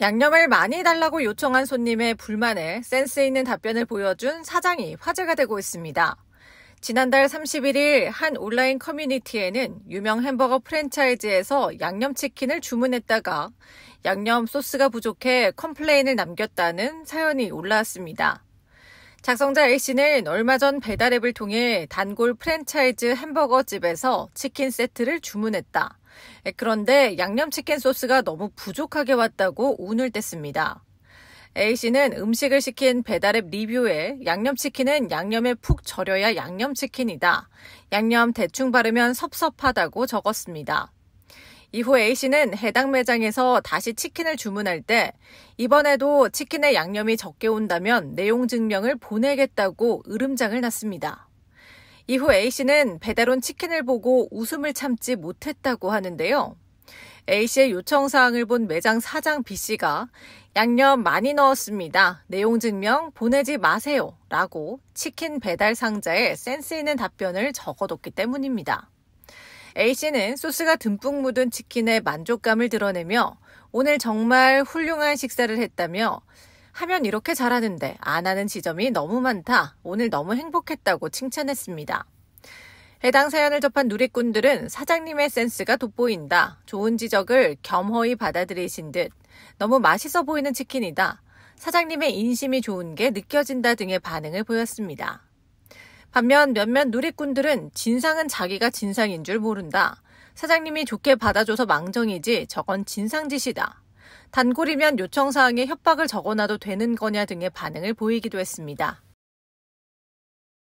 양념을 많이 달라고 요청한 손님의 불만에 센스 있는 답변을 보여준 사장이 화제가 되고 있습니다. 지난달 31일 한 온라인 커뮤니티에는 유명 햄버거 프랜차이즈에서 양념치킨을 주문했다가 양념 소스가 부족해 컴플레인을 남겼다는 사연이 올라왔습니다. 작성자 A씨는 얼마 전 배달앱을 통해 단골 프랜차이즈 햄버거 집에서 치킨 세트를 주문했다. 예, 그런데 양념치킨 소스가 너무 부족하게 왔다고 운을 뗐습니다. A씨는 음식을 시킨 배달앱 리뷰에 양념치킨은 양념에 푹 절여야 양념치킨이다. 양념 대충 바르면 섭섭하다고 적었습니다. 이후 A씨는 해당 매장에서 다시 치킨을 주문할 때 이번에도 치킨의 양념이 적게 온다면 내용 증명을 보내겠다고 으름장을 놨습니다. 이후 A씨는 배달온 치킨을 보고 웃음을 참지 못했다고 하는데요. A씨의 요청사항을 본 매장 사장 B씨가 양념 많이 넣었습니다. 내용 증명 보내지 마세요. 라고 치킨 배달 상자에 센스 있는 답변을 적어뒀기 때문입니다. A씨는 소스가 듬뿍 묻은 치킨에 만족감을 드러내며 오늘 정말 훌륭한 식사를 했다며 하면 이렇게 잘하는데 안 아, 하는 지점이 너무 많다. 오늘 너무 행복했다고 칭찬했습니다. 해당 사연을 접한 누리꾼들은 사장님의 센스가 돋보인다. 좋은 지적을 겸허히 받아들이신 듯 너무 맛있어 보이는 치킨이다. 사장님의 인심이 좋은 게 느껴진다 등의 반응을 보였습니다. 반면 몇몇 누리꾼들은 진상은 자기가 진상인 줄 모른다. 사장님이 좋게 받아줘서 망정이지 저건 진상짓이다. 단골이면 요청사항에 협박을 적어놔도 되는 거냐 등의 반응을 보이기도 했습니다.